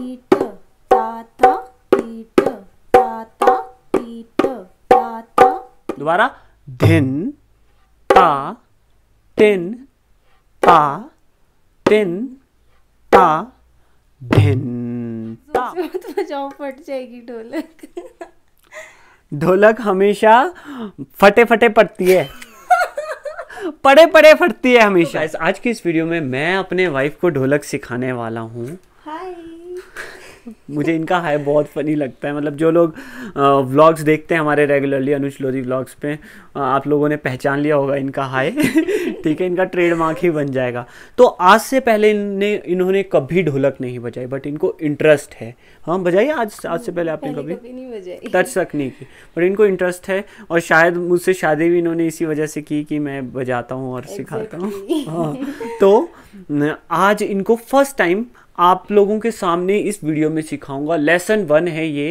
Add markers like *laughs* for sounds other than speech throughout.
पीट ताता पीट ताता पीट ताता दोबारा धिन ता टिन ता टिन ता धिन ता फट जाएगी ढोलक ढोलक हमेशा फटे फटे पड़ती है पड़े पड़े फटती है हमेशा तो आज की इस वीडियो में मैं अपने वाइफ को ढोलक सिखाने वाला हूँ मुझे इनका हाय बहुत फनी लगता है मतलब जो लोग व्लॉग्स देखते हैं हमारे रेगुलरली अनुज लोधी व्लॉग्स पे आप लोगों ने पहचान लिया होगा इनका हाय *laughs* ठीक है इनका ट्रेडमार्क ही बन जाएगा तो आज से पहले इनने इन्होंने कभी ढोलक नहीं बजाई बट इनको इंटरेस्ट है हाँ बजाई आज आज से पहले आपने कभी टच तक नहीं की बट इनको इंटरेस्ट है और शायद मुझसे शादी भी इन्होंने इसी वजह से की कि मैं बजाता हूँ और सिखाता हूँ हाँ तो आज इनको फर्स्ट टाइम आप लोगों के सामने इस वीडियो में सिखाऊंगा लेसन वन है ये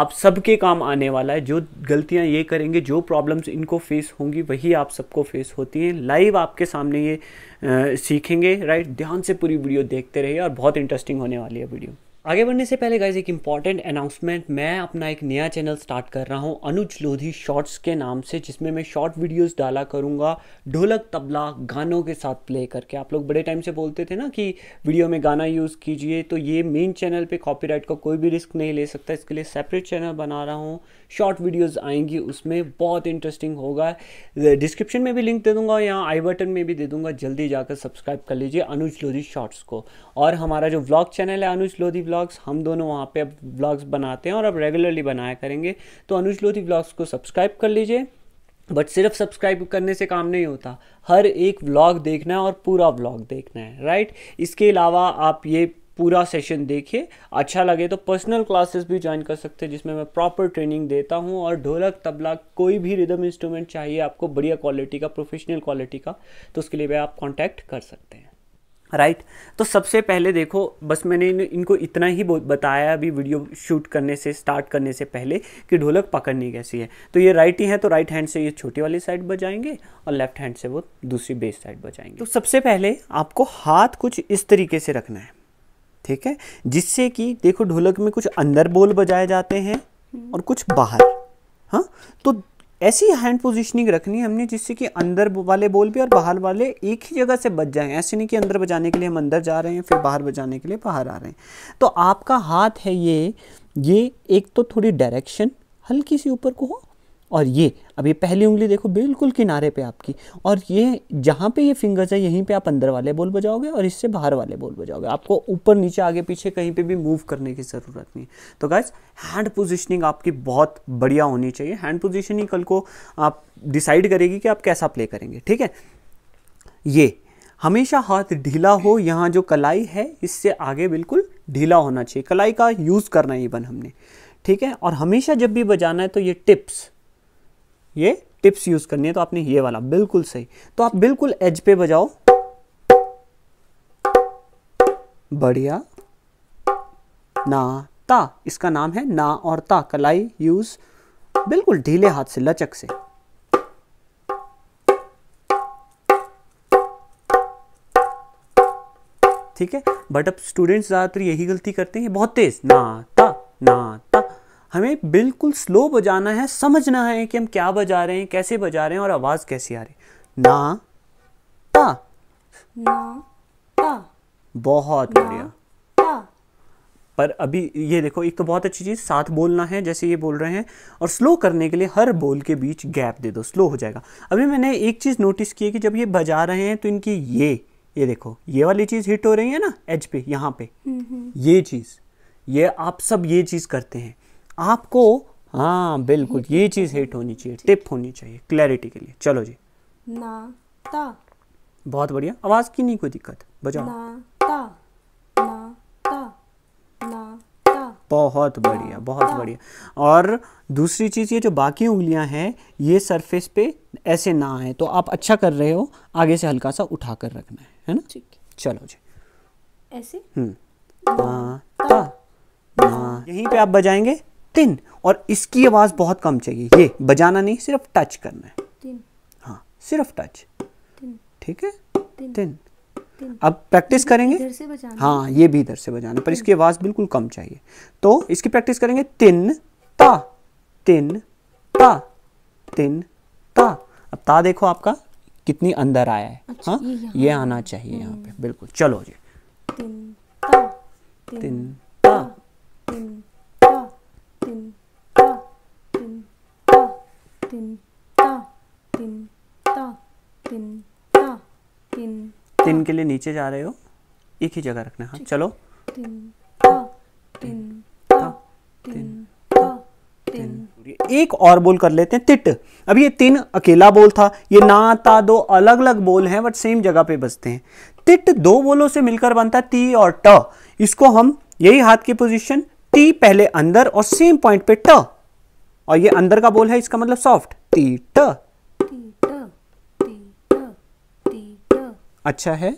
आप सबके काम आने वाला है जो गलतियां ये करेंगे जो प्रॉब्लम्स इनको फेस होंगी वही आप सबको फेस होती हैं लाइव आपके सामने ये आ, सीखेंगे राइट ध्यान से पूरी वीडियो देखते रहिए और बहुत इंटरेस्टिंग होने वाली है वीडियो आगे बढ़ने से पहले गाइज एक इंपॉर्टेंट अनाउंसमेंट मैं अपना एक नया चैनल स्टार्ट कर रहा हूँ अनुज लोधी शॉर्ट्स के नाम से जिसमें मैं शॉर्ट वीडियोस डाला करूँगा ढोलक तबला गानों के साथ प्ले करके आप लोग बड़े टाइम से बोलते थे ना कि वीडियो में गाना यूज़ कीजिए तो ये मेन चैनल पर कॉपी का को कोई भी रिस्क नहीं ले सकता इसके लिए सेपरेट चैनल बना रहा हूँ शॉर्ट वीडियोज़ आएंगी उसमें बहुत इंटरेस्टिंग होगा डिस्क्रिप्शन में भी लिंक दे दूँगा या आई बटन में भी दे दूँगा जल्दी जाकर सब्सक्राइब कर लीजिए अनुज लोधी शॉर्ट्स को और हमारा जो ब्लॉग चैनल है अनुज लोधी ब्लॉग्स हम दोनों वहाँ पे अब ब्लॉग्स बनाते हैं और अब रेगुलरली बनाया करेंगे तो अनुज लोधी ब्लॉग्स को सब्सक्राइब कर लीजिए बट सिर्फ सब्सक्राइब करने से काम नहीं होता हर एक व्लॉग देखना है और पूरा व्लॉग देखना है राइट इसके अलावा आप ये पूरा सेशन देखिए अच्छा लगे तो पर्सनल क्लासेस भी ज्वाइन कर सकते हैं जिसमें मैं प्रॉपर ट्रेनिंग देता हूँ और ढोलक तबला कोई भी रिदम इंस्ट्रूमेंट चाहिए आपको बढ़िया क्वालिटी का प्रोफेशनल क्वालिटी का तो उसके लिए भी आप कॉन्टैक्ट कर सकते हैं राइट right? तो सबसे पहले देखो बस मैंने इन, इनको इतना ही बताया अभी वीडियो शूट करने से स्टार्ट करने से पहले कि ढोलक पकड़नी कैसी है तो ये राइट ही है तो राइट हैंड से ये छोटी वाली साइड बजाएंगे और लेफ्ट हैंड से वो दूसरी बेस साइड बजाएंगे तो सबसे पहले आपको हाथ कुछ इस तरीके से रखना है ठीक है जिससे कि देखो ढोलक में कुछ अंदर बोल बजाए जाते हैं और कुछ बाहर हाँ तो ऐसी हैंड पोजिशनिंग रखनी है हमने जिससे कि अंदर वाले बॉल भी और बाहर वाले एक ही जगह से बच जाएं ऐसे नहीं कि अंदर बजाने के लिए हम अंदर जा रहे हैं फिर बाहर बजाने के लिए बाहर आ रहे हैं तो आपका हाथ है ये ये एक तो थोड़ी डायरेक्शन हल्की सी ऊपर को हो और ये अब ये पहली उंगली देखो बिल्कुल किनारे पे आपकी और ये जहाँ पे ये फिंगर्स है यहीं पे आप अंदर वाले बोल बजाओगे और इससे बाहर वाले बोल बजाओगे आपको ऊपर नीचे आगे पीछे कहीं पे भी मूव करने की ज़रूरत नहीं तो गाइज हैंड पोजिशनिंग आपकी बहुत बढ़िया होनी चाहिए हैंड पोजिशनिंग कल को आप डिसाइड करेगी कि आप कैसा प्ले करेंगे ठीक है ये हमेशा हाथ ढीला हो यहाँ जो कलाई है इससे आगे बिल्कुल ढीला होना चाहिए कलाई का यूज़ करना है इवन हमने ठीक है और हमेशा जब भी बजाना है तो ये टिप्स ये टिप्स यूज करनी है तो आपने ये वाला बिल्कुल सही तो आप बिल्कुल एज पे बजाओ बढ़िया ना ता इसका नाम है ना और ता कलाई यूज बिल्कुल ढीले हाथ से लचक से ठीक है बट अब स्टूडेंट्स ज़्यादातर यही गलती करते हैं बहुत तेज ना ता ना हमें बिल्कुल स्लो बजाना है समझना है कि हम क्या बजा रहे हैं कैसे बजा रहे हैं और आवाज़ कैसी आ रही ना ता ना ता बहुत बढ़िया पर अभी ये देखो एक तो बहुत अच्छी चीज़ साथ बोलना है जैसे ये बोल रहे हैं और स्लो करने के लिए हर बोल के बीच गैप दे दो स्लो हो जाएगा अभी मैंने एक चीज़ नोटिस की है कि जब ये बजा रहे हैं तो इनकी ये ये देखो ये वाली चीज़ हिट हो रही है ना एज पे यहाँ पे हम्म, हम्म। ये चीज़ ये आप सब ये चीज़ करते हैं आपको हाँ बिल्कुल ये चीज़ हिट होनी चाहिए टिप होनी चाहिए क्लैरिटी के लिए चलो जी ना ता बहुत बढ़िया आवाज़ की नहीं कोई दिक्कत बजाओ ना ता ना ता ना ता बहुत बढ़िया बहुत बढ़िया और दूसरी चीज़ ये जो बाकी उंगलियां हैं ये सरफेस पे ऐसे ना आए तो आप अच्छा कर रहे हो आगे से हल्का सा उठा कर रखना है है ना ठीक चलो जी ऐसे हम्म ना हाँ, ता ना हाँ, यहीं पे आप बजाएंगे तिन और इसकी आवाज़ बहुत कम चाहिए ये बजाना नहीं सिर्फ टच करना है हाँ सिर्फ टच ठीक है तिन, अब प्रैक्टिस करेंगे हाँ ये भी इधर से बजाना पर इसकी आवाज़ बिल्कुल कम चाहिए तो इसकी प्रैक्टिस करेंगे तिन ता तिन ता तिन ता अब ता देखो आपका कितनी अंदर आया है अच्छा, हाँ, ये, ये आना चाहिए यहाँ पे हम्म। बिल्कुल चलो जी तिन ता तिन ता तीन हाँ। के लिए नीचे जा रहे हो एक ही जगह रखना हाँ चलो एक और बोल कर लेते हैं तिट अब ये तीन अकेला बोल था ये ना ता दो अलग अलग बोल हैं बट सेम जगह पे बसते हैं तिट दो बोलों से मिलकर बनता है ती और ट इसको हम यही हाथ की पोजीशन ती पहले अंदर और सेम पॉइंट पे ट और ये अंदर का बोल है इसका मतलब सॉफ्ट ती ट अच्छा है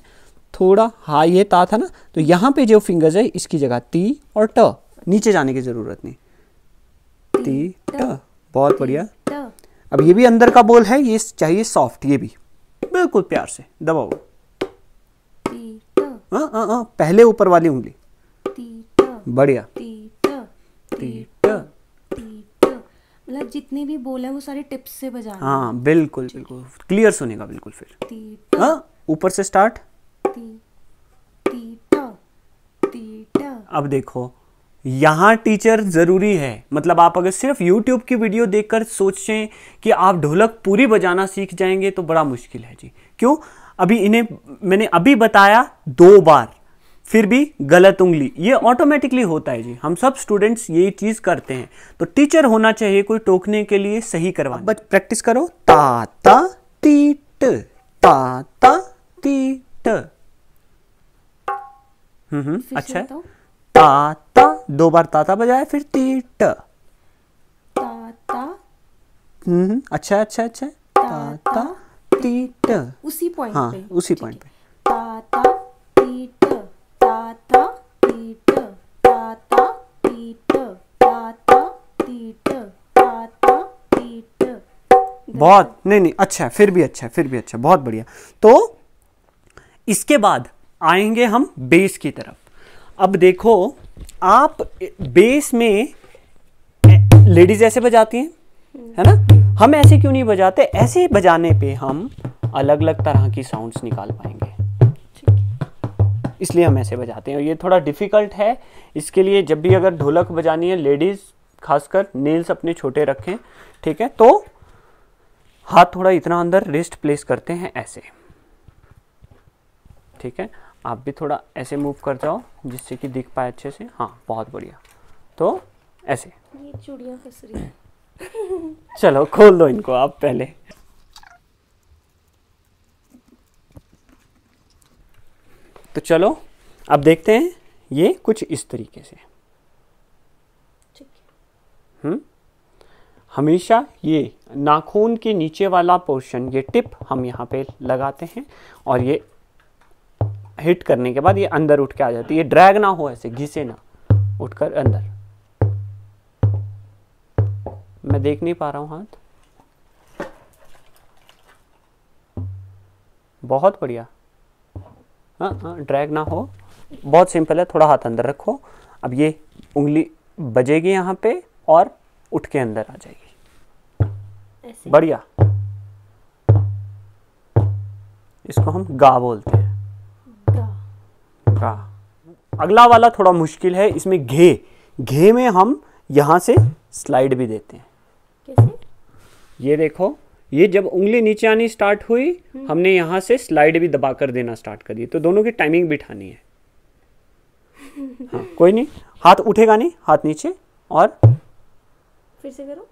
थोड़ा हाई है ता था ना तो यहाँ पे जो फिंगर्स है इसकी जगह ती और ट नीचे जाने की ज़रूरत नहीं ती ट बहुत बढ़िया अब ये भी अंदर का बोल है ये चाहिए सॉफ्ट ये भी बिल्कुल प्यार से दबाओ आ, आ, आ, पहले ऊपर वाली उंगली बढ़िया मतलब जितने भी बोल है वो सारे टिप्स से बजा हाँ बिल्कुल बिल्कुल क्लियर सुनेगा बिल्कुल फिर हाँ ऊपर से स्टार्ट अब देखो यहाँ टीचर ज़रूरी है मतलब आप अगर सिर्फ यूट्यूब की वीडियो देखकर सोचें कि आप ढोलक पूरी बजाना सीख जाएंगे तो बड़ा मुश्किल है जी क्यों अभी इन्हें मैंने अभी बताया दो बार फिर भी गलत उंगली ये ऑटोमेटिकली होता है जी हम सब स्टूडेंट्स ये चीज़ करते हैं तो टीचर होना चाहिए कोई टोकने के लिए सही करवा प्रैक्टिस करो ता ता टी ता ता हम्म, अच्छा ती ट हम्म अच्छा ताता दो बार ताता बजाया फिर ती ट ताता हम्म अच्छा अच्छा अच्छा ताता ती ट उसी पॉइंट हाँ, उसी पॉइंट पे ताता ती ट ती ट ती ट ती ट ती ट बहुत नहीं नहीं अच्छा है फिर भी अच्छा है फिर भी अच्छा बहुत बढ़िया तो इसके बाद आएंगे हम बेस की तरफ अब देखो आप बेस में लेडीज ऐसे बजाती हैं है ना हम ऐसे क्यों नहीं बजाते ऐसे बजाने पे हम अलग अलग तरह की साउंड्स निकाल पाएंगे इसलिए हम ऐसे बजाते हैं और ये थोड़ा डिफिकल्ट है इसके लिए जब भी अगर ढोलक बजानी है लेडीज़ खासकर नेल्स अपने छोटे रखें ठीक है तो हाथ थोड़ा इतना अंदर रिस्ट प्लेस करते हैं ऐसे ठीक है आप भी थोड़ा ऐसे मूव कर जाओ जिससे कि दिख पाए अच्छे से हाँ बहुत बढ़िया तो ऐसे ये *laughs* चलो खोल दो इनको आप पहले तो चलो अब देखते हैं ये कुछ इस तरीके से हम्म हमेशा ये नाखून के नीचे वाला पोर्शन ये टिप हम यहाँ पे लगाते हैं और ये हिट करने के बाद ये अंदर उठ के आ जाती है ये ड्रैग ना हो ऐसे घिसे ना उठकर अंदर मैं देख नहीं पा रहा हूं हाथ बहुत बढ़िया ड्रैग हाँ, हाँ, ना हो बहुत सिंपल है थोड़ा हाथ अंदर रखो अब ये उंगली बजेगी यहां पे और उठ के अंदर आ जाएगी बढ़िया इसको हम गा बोलते हैं का अगला वाला थोड़ा मुश्किल है इसमें घे घे में हम यहाँ से स्लाइड भी देते हैं कैसे ये देखो ये जब उंगली नीचे आनी स्टार्ट हुई हम्म। हमने यहाँ से स्लाइड भी दबा कर देना स्टार्ट कर दी तो दोनों की टाइमिंग बिठानी है *laughs* हाँ, कोई नहीं हाथ उठेगा नहीं हाथ नीचे और फिर से करो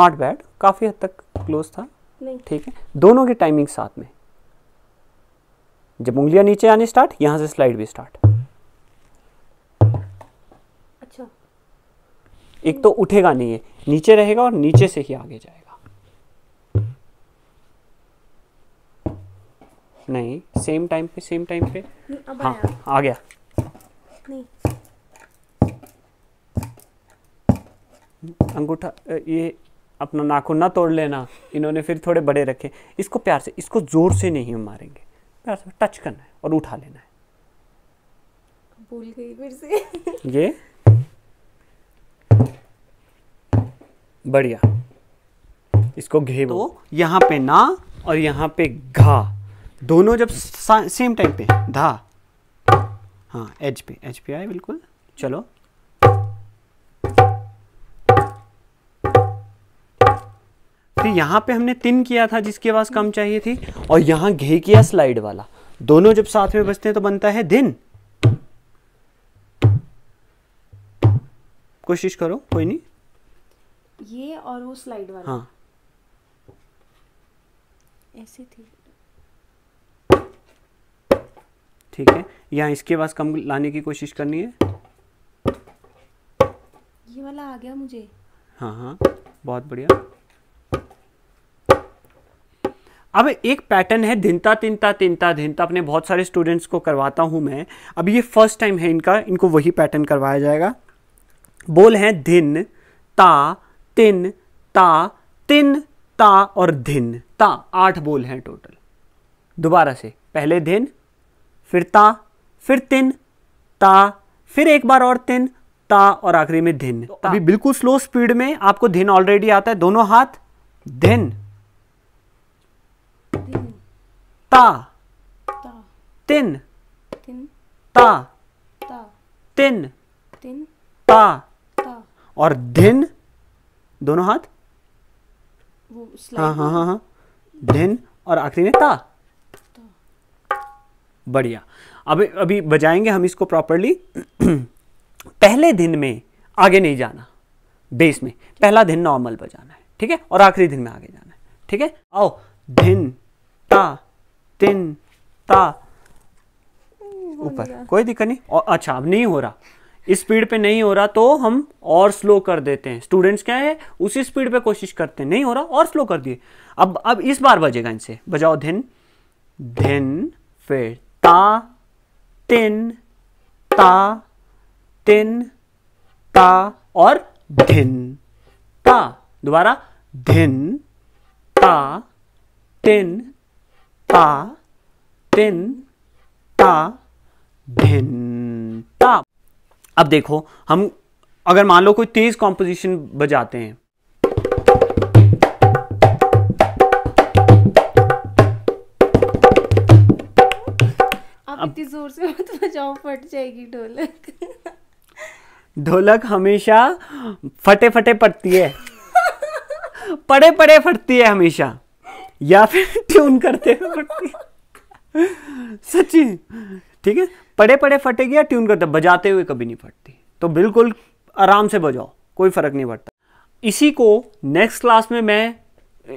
नॉट बैड काफ़ी हद तक क्लोज था ठीक है दोनों की टाइमिंग साथ में जब उंगलियां नीचे आने स्टार्ट यहां से स्लाइड भी स्टार्ट अच्छा एक तो उठेगा नहीं है नीचे रहेगा और नीचे से ही आगे जाएगा नहीं सेम टाइम पे सेम टाइम पे हाँ आ गया अंगूठा ये अपना नाखून ना तोड़ लेना इन्होंने फिर थोड़े बड़े रखे इसको प्यार से इसको जोर से नहीं मारेंगे पैर से टच करना है और उठा लेना है भूल गई फिर से ये बढ़िया इसको घेबो तो यहाँ पे ना और यहाँ पे घा दोनों जब सेम टाइम पे धा हाँ एच पे एच पे आए बिल्कुल चलो फिर यहाँ पे हमने तिन किया था जिसके पास कम चाहिए थी और यहाँ घे किया स्लाइड वाला दोनों जब साथ में बचते हैं तो बनता है दिन कोशिश करो कोई नहीं ये और वो स्लाइड वाला हाँ ऐसे थी ठीक है यहाँ इसके पास कम लाने की कोशिश करनी है ये वाला आ गया मुझे हाँ हाँ बहुत बढ़िया अब एक पैटर्न है धिनता तिनता तिनता धिनता अपने बहुत सारे स्टूडेंट्स को करवाता हूँ मैं अब ये फर्स्ट टाइम है इनका इनको वही पैटर्न करवाया जाएगा बोल हैं धिन ता तिन ता तिन ता और धिन ता आठ बोल हैं टोटल दोबारा से पहले धिन फिर ता फिर तिन ता फिर एक बार और तिन ता और आखिरी में धिन तो अभी बिल्कुल स्लो स्पीड में आपको धिन ऑलरेडी आता है दोनों हाथ धिन ता तिन ता तिन ता और धिन दोनों हाथ हाँ हाँ हाँ हाँ धिन और आखिरी में ता बढ़िया अब अभी बजाएंगे हम इसको प्रॉपरली *clears throat* पहले दिन में आगे नहीं जाना बेस में पहला दिन नॉर्मल बजाना है ठीक है और आखिरी दिन में आगे जाना है ठीक है आओ दिन ता तिन ता ऊपर कोई दिक्कत नहीं और अच्छा अब नहीं हो रहा इस स्पीड पे नहीं हो रहा तो हम और स्लो कर देते हैं स्टूडेंट्स क्या है उसी स्पीड पे कोशिश करते हैं नहीं हो रहा और स्लो कर दिए अब अब इस बार बजेगा इनसे बजाओ धिन धिन फिर ता तिन ता तिन ता और धिन ता दोबारा धिन ता तिन ता तिन ता भिन ता अब देखो हम अगर मान लो कोई तेज कॉम्पोजिशन बजाते हैं इतनी जोर से मत बजाओ फट जाएगी ढोलक ढोलक हमेशा फटे फटे पड़ती है *laughs* पड़े पड़े फटती है हमेशा या फिर *laughs* ट्यून करते हुए सच्ची ठीक है पड़े पड़े फटेगी या ट्यून करते बजाते हुए कभी नहीं फटती तो बिल्कुल आराम से बजाओ कोई फ़र्क नहीं पड़ता इसी को नेक्स्ट क्लास में मैं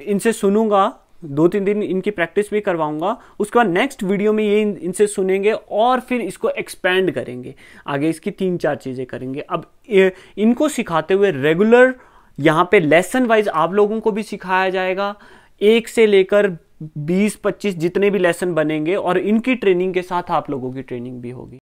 इनसे सुनूंगा दो तीन दिन इनकी प्रैक्टिस भी करवाऊंगा उसके बाद नेक्स्ट वीडियो में ये इन, इनसे सुनेंगे और फिर इसको एक्सपेंड करेंगे आगे इसकी तीन चार चीज़ें करेंगे अब इनको सिखाते हुए रेगुलर यहाँ पे लेसन वाइज आप लोगों को भी सिखाया जाएगा एक से लेकर 20-25 जितने भी लेसन बनेंगे और इनकी ट्रेनिंग के साथ आप लोगों की ट्रेनिंग भी होगी